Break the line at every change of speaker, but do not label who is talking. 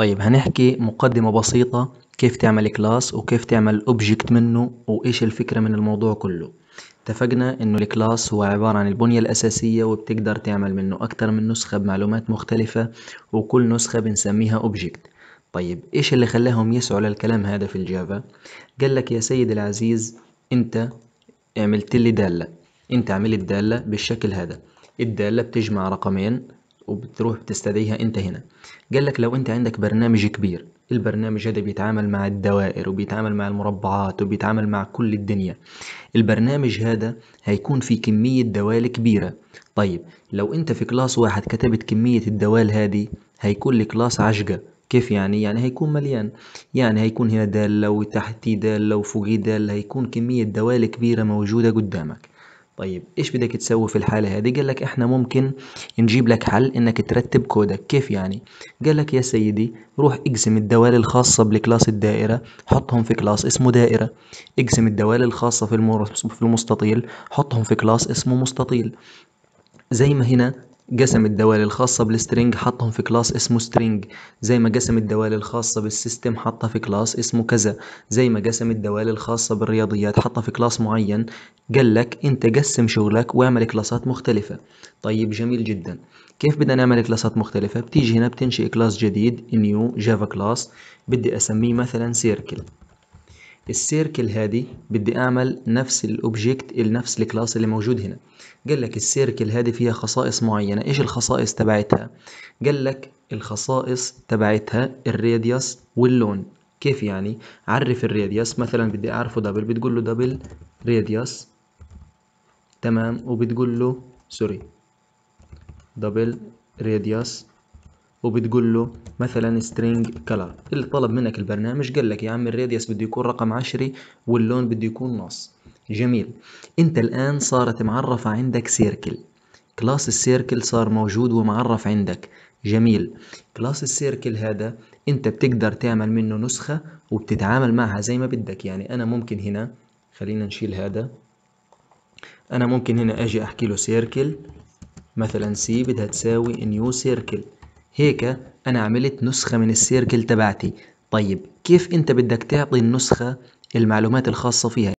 طيب هنحكي مقدمة بسيطة كيف تعمل كلاس وكيف تعمل اوبجكت منه وايش الفكرة من الموضوع كله اتفقنا انه الكلاس هو عبارة عن البنية الاساسية وبتقدر تعمل منه اكتر من نسخة بمعلومات مختلفة وكل نسخة بنسميها اوبجكت طيب ايش اللي خلاهم يسعوا للكلام هذا في الجافا قال لك يا سيد العزيز انت عملت لي دالة انت عملت دالة بالشكل هذا الدالة بتجمع رقمين وبتروح بتستدعيها انت هنا قال لك لو انت عندك برنامج كبير البرنامج هذا بيتعامل مع الدوائر وبيتعامل مع المربعات وبيتعامل مع كل الدنيا البرنامج هذا هيكون في كمية دوال كبيرة طيب لو انت في كلاس واحد كتبت كمية الدوال هذه هيكون لكلاس عشقة كيف يعني يعني هيكون مليان يعني هيكون هنا دالة وتحتي دالة وفوقي دالة هيكون كمية دوال كبيرة موجودة قدامك طيب ايش بدك تسوي في الحالة هذه قال لك احنا ممكن نجيب لك حل انك ترتب كودك كيف يعني قال لك يا سيدي روح اقسم الدوال الخاصة بالكلاس الدائرة حطهم في كلاس اسمه دائرة اقسم الدوال الخاصة في المستطيل حطهم في كلاس اسمه مستطيل زي ما هنا قسم الدوال الخاصة بالسترينج حطهم في كلاس اسمه سترينج زي ما قسم الدوال الخاصة بالسيستم حطها في كلاس اسمه كذا زي ما قسم الدوال الخاصة بالرياضيات حطها في كلاس معين قال لك انت قسم شغلك واعمل كلاسات مختلفة طيب جميل جدا كيف بدنا نعمل كلاسات مختلفة بتيجي هنا بتنشئ كلاس جديد نيو جافا كلاس بدي اسميه مثلا سيركل السيركل هذه بدي اعمل نفس الاوبجكت لنفس الكلاس اللي موجود هنا قال لك السيركل هذه فيها خصائص معينه ايش الخصائص تبعتها قال لك الخصائص تبعتها الراديوس واللون كيف يعني عرف الراديوس مثلا بدي اعرفه دبل بتقول له دبل راديوس تمام وبتقول له سوري دبل راديوس وبتقول له مثلا سترينج كلر اللي طلب منك البرنامج قال لك يا عم الراديوس بده يكون رقم عشري واللون بده يكون نص جميل انت الان صارت معرفة عندك سيركل كلاس السيركل صار موجود ومعرف عندك جميل كلاس السيركل هذا انت بتقدر تعمل منه نسخة وبتتعامل معها زي ما بدك يعني انا ممكن هنا خلينا نشيل هذا انا ممكن هنا اجي احكي له سيركل مثلا سي بدها تساوي نيو سيركل هيك أنا عملت نسخة من السيركل تبعتي طيب كيف أنت بدك تعطي النسخة المعلومات الخاصة فيها